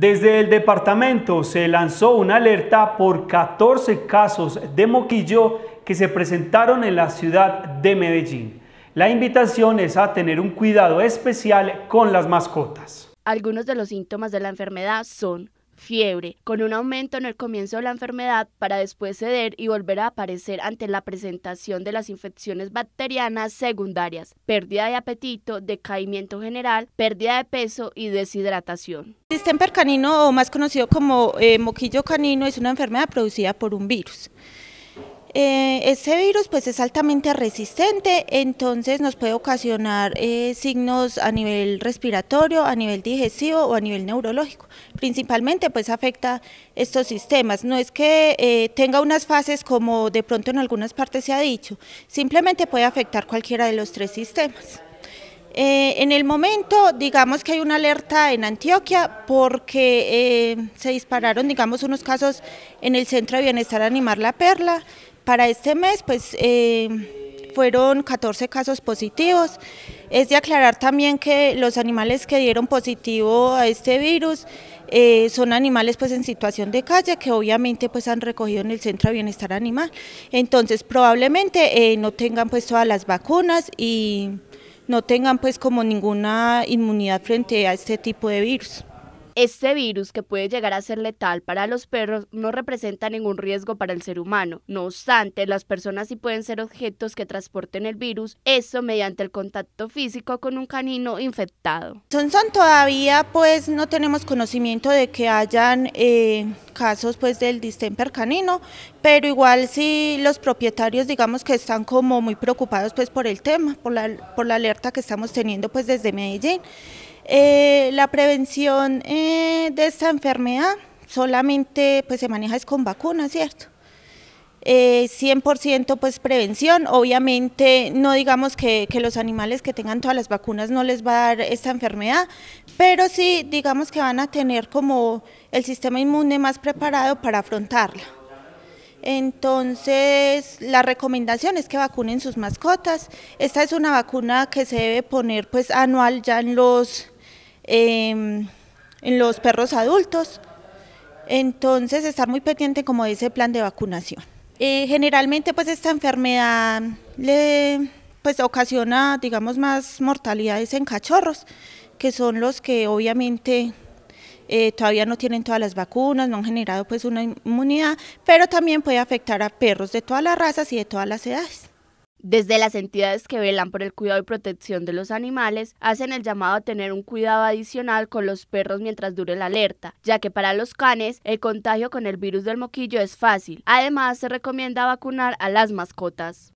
Desde el departamento se lanzó una alerta por 14 casos de moquillo que se presentaron en la ciudad de Medellín. La invitación es a tener un cuidado especial con las mascotas. Algunos de los síntomas de la enfermedad son fiebre, con un aumento en el comienzo de la enfermedad para después ceder y volver a aparecer ante la presentación de las infecciones bacterianas secundarias, pérdida de apetito, decaimiento general, pérdida de peso y deshidratación. El sistema canino, o más conocido como eh, moquillo canino, es una enfermedad producida por un virus este eh, virus pues es altamente resistente, entonces nos puede ocasionar eh, signos a nivel respiratorio, a nivel digestivo o a nivel neurológico. Principalmente pues afecta estos sistemas. No es que eh, tenga unas fases como de pronto en algunas partes se ha dicho, simplemente puede afectar cualquiera de los tres sistemas. en el momento, digamos que hay una alerta en Antioquia porque se dispararon, digamos, unos casos en el Centro de Bienestar Animar La Perla, para este mes pues eh, fueron 14 casos positivos. Es de aclarar también que los animales que dieron positivo a este virus eh, son animales pues en situación de calle que obviamente pues han recogido en el Centro de Bienestar Animal. Entonces probablemente eh, no tengan pues todas las vacunas y no tengan pues como ninguna inmunidad frente a este tipo de virus. Este virus, que puede llegar a ser letal para los perros, no representa ningún riesgo para el ser humano. No obstante, las personas sí pueden ser objetos que transporten el virus, eso mediante el contacto físico con un canino infectado. son todavía pues no tenemos conocimiento de que hayan eh, casos pues del distemper canino, pero igual sí los propietarios digamos que están como muy preocupados pues por el tema, por la, por la alerta que estamos teniendo pues desde Medellín. Eh, la prevención eh, de esta enfermedad solamente pues, se maneja es con vacunas, ¿cierto? 100% eh, pues prevención, obviamente no digamos que, que, los animales que tengan todas las vacunas no les va a dar esta enfermedad, pero sí digamos que van a tener como el sistema inmune más preparado para afrontarla. Entonces la recomendación es que vacunen sus mascotas, esta es una vacuna que se debe poner pues anual ya en los Em, en los perros adultos. Entonces, estar muy pendiente como dice ese plan de vacunación. Eh, generalmente, pues esta enfermedad le, pues, ocasiona, digamos, más mortalidades en cachorros, que son los que obviamente eh, todavía no tienen todas las vacunas, no han generado pues una inmunidad, pero también puede afectar a perros de todas las razas y de todas las edades. Desde las entidades que velan por el cuidado y protección de los animales, hacen el llamado a tener un cuidado adicional con los perros mientras dure la alerta, ya que para los canes el contagio con el virus del moquillo es fácil. Además, se recomienda vacunar a las mascotas.